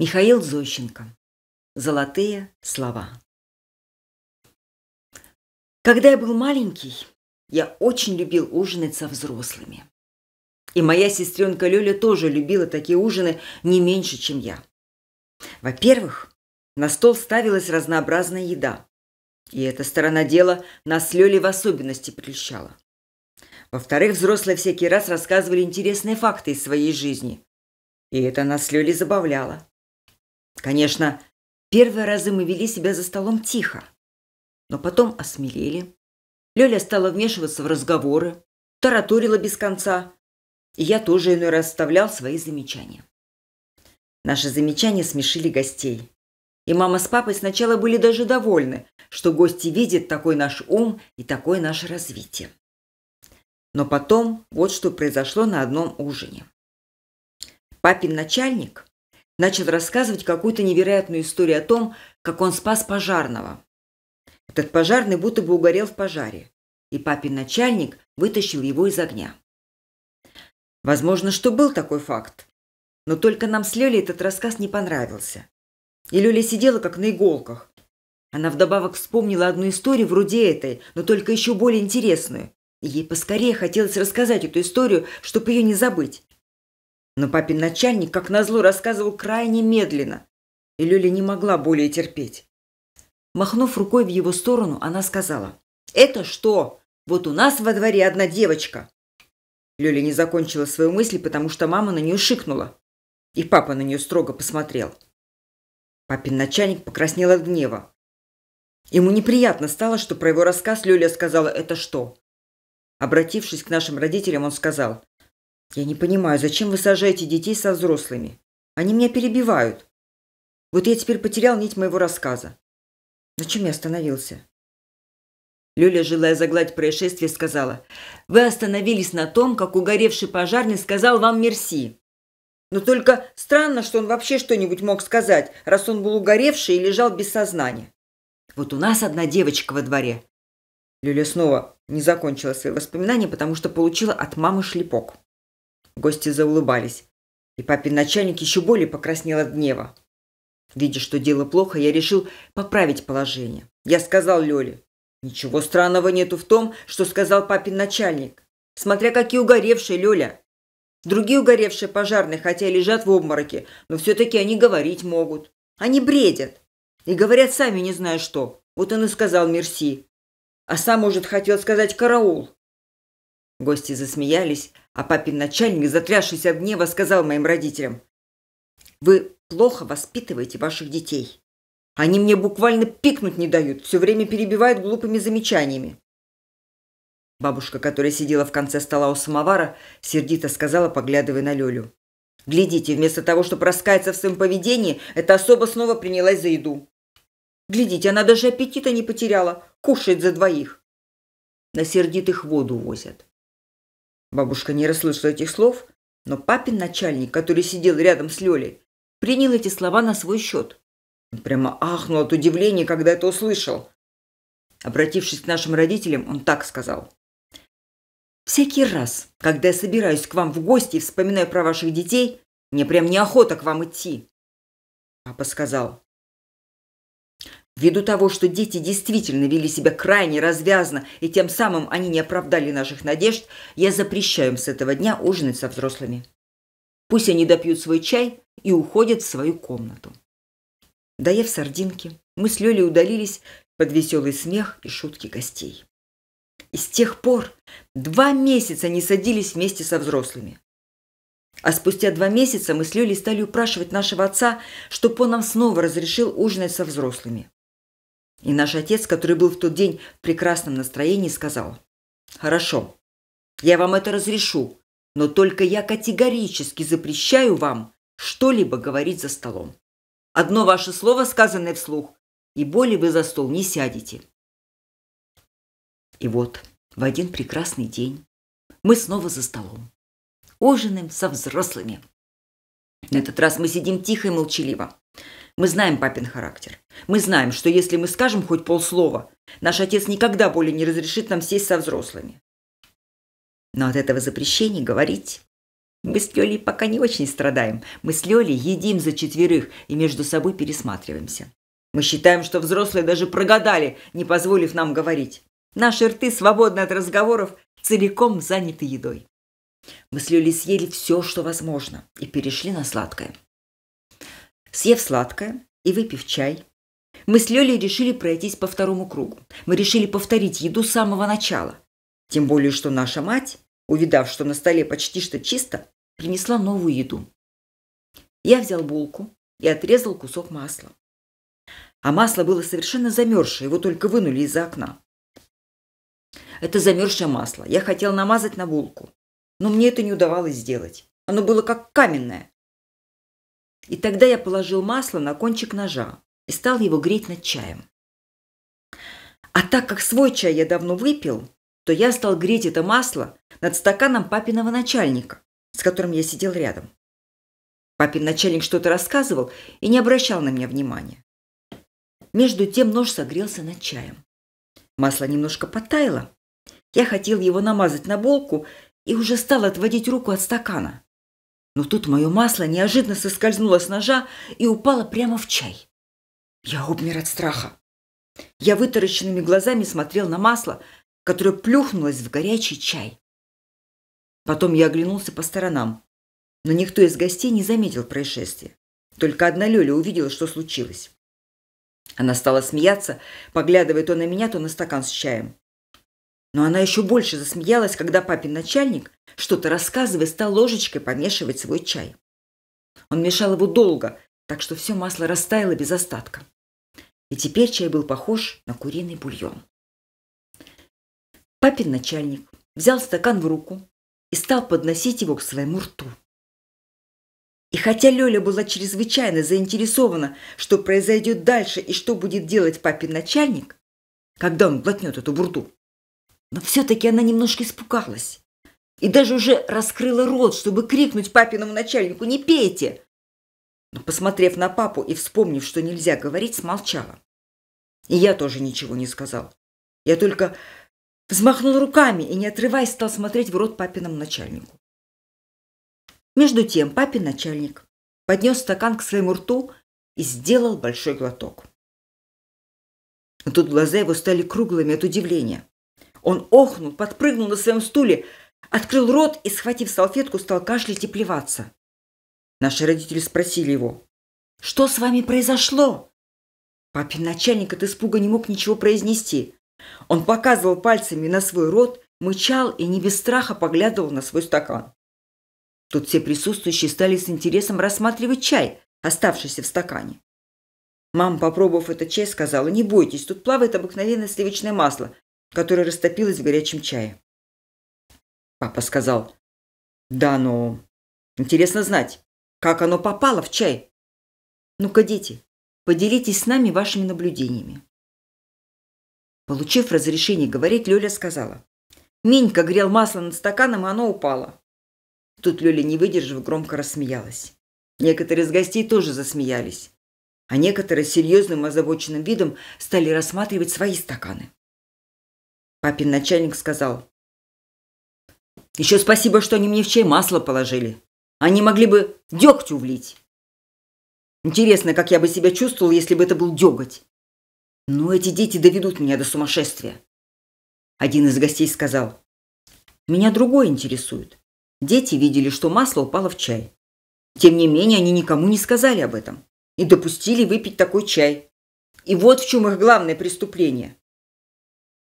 Михаил Зощенко. Золотые слова. Когда я был маленький, я очень любил ужинать со взрослыми. И моя сестренка Лёля тоже любила такие ужины не меньше, чем я. Во-первых, на стол ставилась разнообразная еда. И эта сторона дела нас с Лёлей в особенности прельщала. Во-вторых, взрослые всякий раз рассказывали интересные факты из своей жизни. И это нас с Лёлей забавляло. Конечно, первые разы мы вели себя за столом тихо, но потом осмелели. Лёля стала вмешиваться в разговоры, тараторила без конца, и я тоже иной раз вставлял свои замечания. Наши замечания смешили гостей. И мама с папой сначала были даже довольны, что гости видят такой наш ум и такое наше развитие. Но потом вот что произошло на одном ужине. Папин начальник, начал рассказывать какую-то невероятную историю о том, как он спас пожарного. Этот пожарный будто бы угорел в пожаре, и папин начальник вытащил его из огня. Возможно, что был такой факт, но только нам с Лёлей этот рассказ не понравился. И Лёля сидела как на иголках. Она вдобавок вспомнила одну историю вроде этой, но только еще более интересную. ей поскорее хотелось рассказать эту историю, чтобы ее не забыть. Но папин начальник, как назло, рассказывал крайне медленно, и Люля не могла более терпеть. Махнув рукой в его сторону, она сказала, «Это что? Вот у нас во дворе одна девочка!» Люля не закончила свою мысль, потому что мама на нее шикнула. И папа на нее строго посмотрел. Папин начальник покраснел от гнева. Ему неприятно стало, что про его рассказ Люля сказала «это что?». Обратившись к нашим родителям, он сказал я не понимаю, зачем вы сажаете детей со взрослыми? Они меня перебивают. Вот я теперь потерял нить моего рассказа. На чем я остановился? Люля, желая загладить происшествие, сказала. Вы остановились на том, как угоревший пожарный сказал вам «мерси». Но только странно, что он вообще что-нибудь мог сказать, раз он был угоревший и лежал без сознания. Вот у нас одна девочка во дворе. Люля снова не закончила свои воспоминания, потому что получила от мамы шлепок. Гости заулыбались, и папин начальник еще более покраснел от гнева. Видя, что дело плохо, я решил поправить положение. Я сказал Лёле, «Ничего странного нету в том, что сказал папин начальник. Смотря какие угоревшие, Лёля. Другие угоревшие пожарные, хотя и лежат в обмороке, но все-таки они говорить могут. Они бредят. И говорят сами не зная что. Вот он и сказал «мерси». А сам, может, хотел сказать «караул». Гости засмеялись, а папин начальник, затрясшийся от гнева, сказал моим родителям, «Вы плохо воспитываете ваших детей. Они мне буквально пикнуть не дают, все время перебивают глупыми замечаниями». Бабушка, которая сидела в конце стола у самовара, сердито сказала, поглядывая на Лёлю. «Глядите, вместо того, чтобы раскаяться в своем поведении, эта особа снова принялась за еду. Глядите, она даже аппетита не потеряла, кушает за двоих. На сердитых воду возят. Бабушка не расслышала этих слов, но папин начальник, который сидел рядом с Лёлей, принял эти слова на свой счет. Он прямо ахнул от удивления, когда это услышал. Обратившись к нашим родителям, он так сказал. «Всякий раз, когда я собираюсь к вам в гости и вспоминаю про ваших детей, мне прям неохота к вам идти». Папа сказал. Ввиду того, что дети действительно вели себя крайне развязно, и тем самым они не оправдали наших надежд, я запрещаю им с этого дня ужинать со взрослыми. Пусть они допьют свой чай и уходят в свою комнату. Доев сардинки, мы с Лёлей удалились под веселый смех и шутки гостей. И с тех пор два месяца не садились вместе со взрослыми. А спустя два месяца мы с Лёлей стали упрашивать нашего отца, чтобы он нам снова разрешил ужинать со взрослыми. И наш отец, который был в тот день в прекрасном настроении, сказал, «Хорошо, я вам это разрешу, но только я категорически запрещаю вам что-либо говорить за столом. Одно ваше слово, сказанное вслух, и более вы за стол не сядете». И вот в один прекрасный день мы снова за столом. Ужинаем со взрослыми. На этот раз мы сидим тихо и молчаливо. Мы знаем папин характер. Мы знаем, что если мы скажем хоть полслова, наш отец никогда более не разрешит нам сесть со взрослыми. Но от этого запрещения говорить мы с Лёлей пока не очень страдаем. Мы с Лёлей едим за четверых и между собой пересматриваемся. Мы считаем, что взрослые даже прогадали, не позволив нам говорить. Наши рты свободны от разговоров, целиком заняты едой. Мы с Лёлей съели все, что возможно, и перешли на сладкое. Съев сладкое и выпив чай, мы с Лёлей решили пройтись по второму кругу. Мы решили повторить еду с самого начала. Тем более, что наша мать, увидав, что на столе почти что чисто, принесла новую еду. Я взял булку и отрезал кусок масла. А масло было совершенно замерзшее, его только вынули из-за окна. Это замерзшее масло. Я хотел намазать на булку. Но мне это не удавалось сделать. Оно было как каменное. И тогда я положил масло на кончик ножа и стал его греть над чаем. А так как свой чай я давно выпил, то я стал греть это масло над стаканом папиного начальника, с которым я сидел рядом. Папин начальник что-то рассказывал и не обращал на меня внимания. Между тем нож согрелся над чаем. Масло немножко потаяло. Я хотел его намазать на булку и уже стал отводить руку от стакана, но тут мое масло неожиданно соскользнуло с ножа и упало прямо в чай. Я обмер от страха. Я вытаращенными глазами смотрел на масло, которое плюхнулось в горячий чай. Потом я оглянулся по сторонам, но никто из гостей не заметил происшествия. Только одна Лёля увидела, что случилось. Она стала смеяться, поглядывая то на меня, то на стакан с чаем. Но она еще больше засмеялась, когда папин начальник, что-то рассказывая, стал ложечкой помешивать свой чай. Он мешал его долго, так что все масло растаяло без остатка. И теперь чай был похож на куриный бульон. Папин начальник взял стакан в руку и стал подносить его к своему рту. И хотя Лёля была чрезвычайно заинтересована, что произойдет дальше и что будет делать папин начальник, когда он глотнет эту бурду, но все-таки она немножко испугалась и даже уже раскрыла рот, чтобы крикнуть папиному начальнику «Не пейте!». Но, посмотрев на папу и вспомнив, что нельзя говорить, смолчала. И я тоже ничего не сказал. Я только взмахнул руками и, не отрываясь, стал смотреть в рот папиному начальнику. Между тем папин начальник поднес стакан к своему рту и сделал большой глоток. Но тут глаза его стали круглыми от удивления. Он охнул, подпрыгнул на своем стуле, открыл рот и, схватив салфетку, стал кашлять и плеваться. Наши родители спросили его, «Что с вами произошло?» Папин начальник от испуга не мог ничего произнести. Он показывал пальцами на свой рот, мычал и не без страха поглядывал на свой стакан. Тут все присутствующие стали с интересом рассматривать чай, оставшийся в стакане. Мама, попробовав этот чай, сказала, «Не бойтесь, тут плавает обыкновенное сливочное масло которая растопилась в горячем чае. Папа сказал, «Да, но интересно знать, как оно попало в чай? Ну-ка, дети, поделитесь с нами вашими наблюдениями». Получив разрешение говорить, Лёля сказала, «Менька грел масло над стаканом, и оно упало». Тут Лёля, не выдержав, громко рассмеялась. Некоторые из гостей тоже засмеялись, а некоторые с серьезным озабоченным видом стали рассматривать свои стаканы. Папин начальник сказал. «Еще спасибо, что они мне в чай масло положили. Они могли бы дегтю влить. Интересно, как я бы себя чувствовал, если бы это был деготь. Но эти дети доведут меня до сумасшествия». Один из гостей сказал. «Меня другое интересует. Дети видели, что масло упало в чай. Тем не менее, они никому не сказали об этом и допустили выпить такой чай. И вот в чем их главное преступление.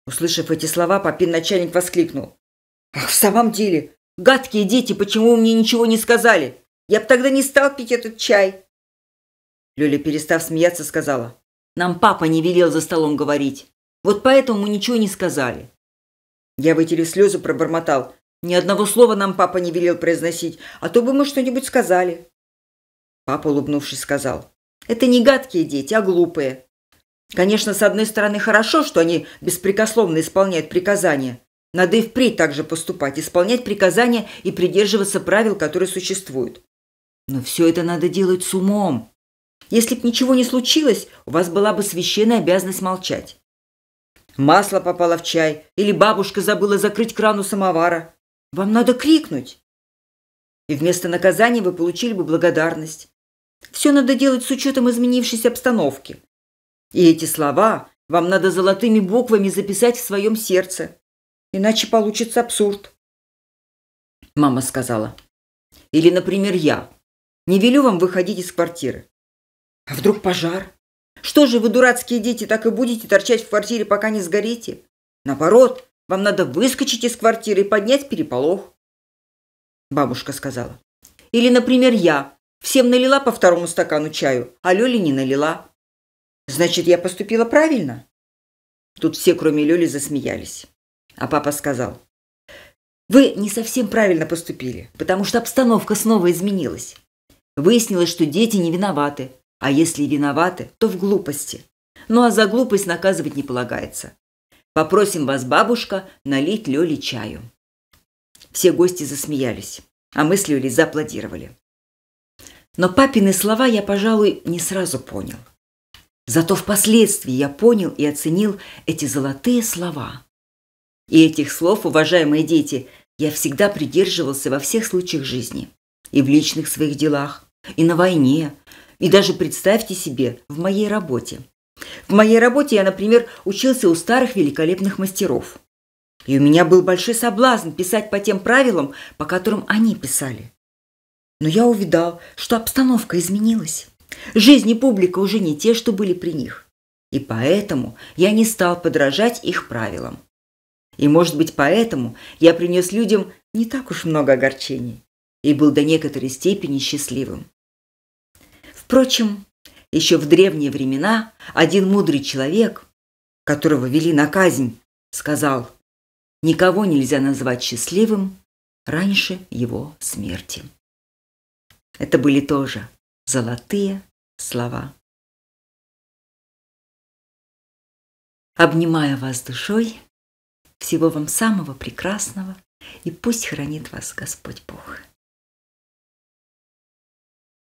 Услышав эти слова, Папин начальник воскликнул. «Ах, в самом деле! Гадкие дети, почему вы мне ничего не сказали? Я бы тогда не стал пить этот чай!» Люля, перестав смеяться, сказала. «Нам папа не велел за столом говорить. Вот поэтому мы ничего не сказали». Я, вытерев слезы, пробормотал. «Ни одного слова нам папа не велел произносить, а то бы мы что-нибудь сказали». Папа, улыбнувшись, сказал. «Это не гадкие дети, а глупые. Конечно, с одной стороны, хорошо, что они беспрекословно исполняют приказания. Надо и впредь так же поступать, исполнять приказания и придерживаться правил, которые существуют. Но все это надо делать с умом. Если б ничего не случилось, у вас была бы священная обязанность молчать. Масло попало в чай, или бабушка забыла закрыть кран у самовара. Вам надо крикнуть. И вместо наказания вы получили бы благодарность. Все надо делать с учетом изменившейся обстановки. И эти слова вам надо золотыми буквами записать в своем сердце. Иначе получится абсурд. Мама сказала. Или, например, я. Не велю вам выходить из квартиры. А вдруг пожар? Что же вы, дурацкие дети, так и будете торчать в квартире, пока не сгорите? Наоборот, вам надо выскочить из квартиры и поднять переполох. Бабушка сказала. Или, например, я. Всем налила по второму стакану чаю, а Лёле не налила. Значит, я поступила правильно? Тут все, кроме Лёли, засмеялись. А папа сказал, вы не совсем правильно поступили, потому что обстановка снова изменилась. Выяснилось, что дети не виноваты, а если виноваты, то в глупости. Ну а за глупость наказывать не полагается. Попросим вас, бабушка, налить Лёле чаю. Все гости засмеялись, а мы с Лёлей зааплодировали. Но папины слова я, пожалуй, не сразу понял – Зато впоследствии я понял и оценил эти золотые слова. И этих слов, уважаемые дети, я всегда придерживался во всех случаях жизни. И в личных своих делах, и на войне, и даже представьте себе, в моей работе. В моей работе я, например, учился у старых великолепных мастеров. И у меня был большой соблазн писать по тем правилам, по которым они писали. Но я увидал, что обстановка изменилась. Жизнь и публика уже не те, что были при них. И поэтому я не стал подражать их правилам. И, может быть, поэтому я принес людям не так уж много огорчений и был до некоторой степени счастливым. Впрочем, еще в древние времена один мудрый человек, которого вели на казнь, сказал, «Никого нельзя назвать счастливым раньше его смерти». Это были тоже золотые слова. Обнимая вас душой, всего вам самого прекрасного, и пусть хранит вас Господь Бог.